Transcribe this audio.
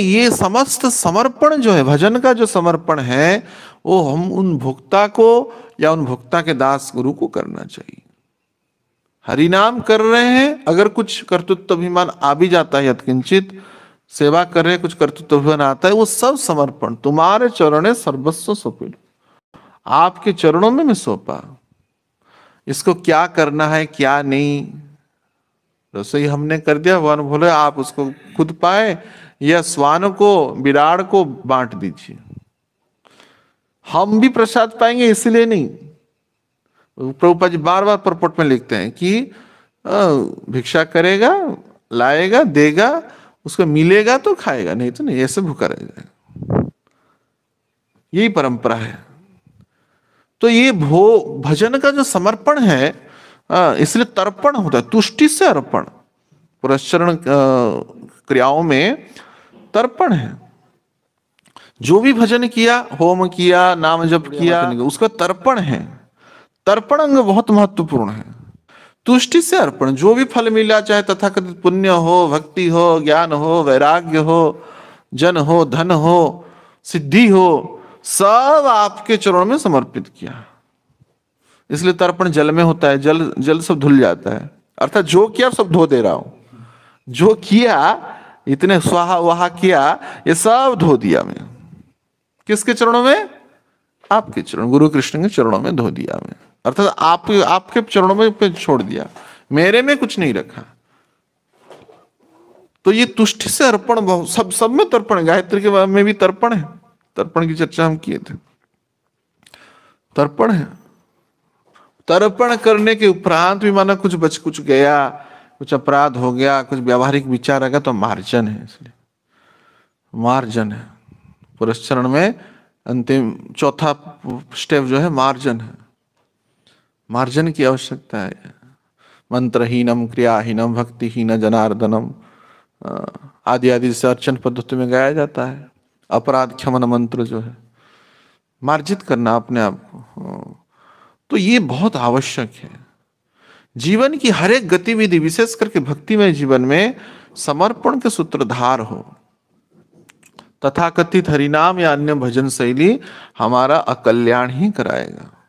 ये समस्त समर्पण जो है भजन का जो समर्पण है वो हम उन भुक्ता को या उन भुक्ता के दास गुरु को करना चाहिए हरिनाम कर रहे हैं अगर कुछ कर्तृत्वाभिमान आ भी जाता है यथकिंचित सेवा कर रहे हैं कुछ कर्तृत्वाभिमान आता है वो सब समर्पण तुम्हारे चरण सर्वस्व सौंपे आपके चरणों में मैं सौंपा इसको क्या करना है क्या नहीं रसोई तो हमने कर दिया भगवान बोले आप उसको खुद पाए या स्वान को विराड़ को बांट दीजिए हम भी प्रसाद पाएंगे इसलिए नहीं प्रभुपा जी बार बार प्रपोट में लिखते हैं कि भिक्षा करेगा लाएगा देगा उसको मिलेगा तो खाएगा नहीं तो नहीं ऐसे भूखा रह जाएगा यही परंपरा है तो ये भो भजन का जो समर्पण है हाँ, इसलिए तर्पण होता है तुष्टि से अर्पण पुरस्रण क्रियाओं में तर्पण है जो भी भजन किया होम किया नाम जप किया उसका तर्पण है तर्पण अंग बहुत महत्वपूर्ण है तुष्टि से अर्पण जो भी फल मिला चाहे तथाकथित पुण्य हो भक्ति हो ज्ञान हो वैराग्य हो जन हो धन हो सिद्धि हो सब आपके चरणों में समर्पित किया इसलिए तर्पण जल में होता है जल जल सब धुल जाता है अर्थात जो किया सब धो दे रहा हूं जो किया इतने स्वाहा वहा किया ये सब धो दिया मैं किसके चरणों में आपके चरण गुरु कृष्ण के चरणों में धो दिया मैं अर्थात आप आपके चरणों में छोड़ दिया मेरे में कुछ नहीं रखा तो ये तुष्टि से अर्पण बहुत सब सब में तर्पण है गायत्री के में भी तर्पण है तर्पण की चर्चा हम किए थे तर्पण है तर्पण करने के उपरांत भी माना कुछ बच कुछ गया कुछ अपराध हो गया कुछ व्यावहारिक विचार आ गया तो मार्जन है इसलिए मार्जन है पुरस्रण में अंतिम चौथा स्टेप जो है मार्जन है मार्जन की आवश्यकता है मंत्रहीनम क्रियाहीनम भक्तिहीन जनार्दनम आदि आदि से अर्चन पद्धति में गाया जाता है अपराध क्षमन मंत्र जो है मार्जित करना अपने आप को तो ये बहुत आवश्यक है जीवन की हर एक गतिविधि विशेष करके भक्तिमय जीवन में समर्पण के सूत्रधार हो तथाकथित हरिनाम या अन्य भजन शैली हमारा अकल्याण ही कराएगा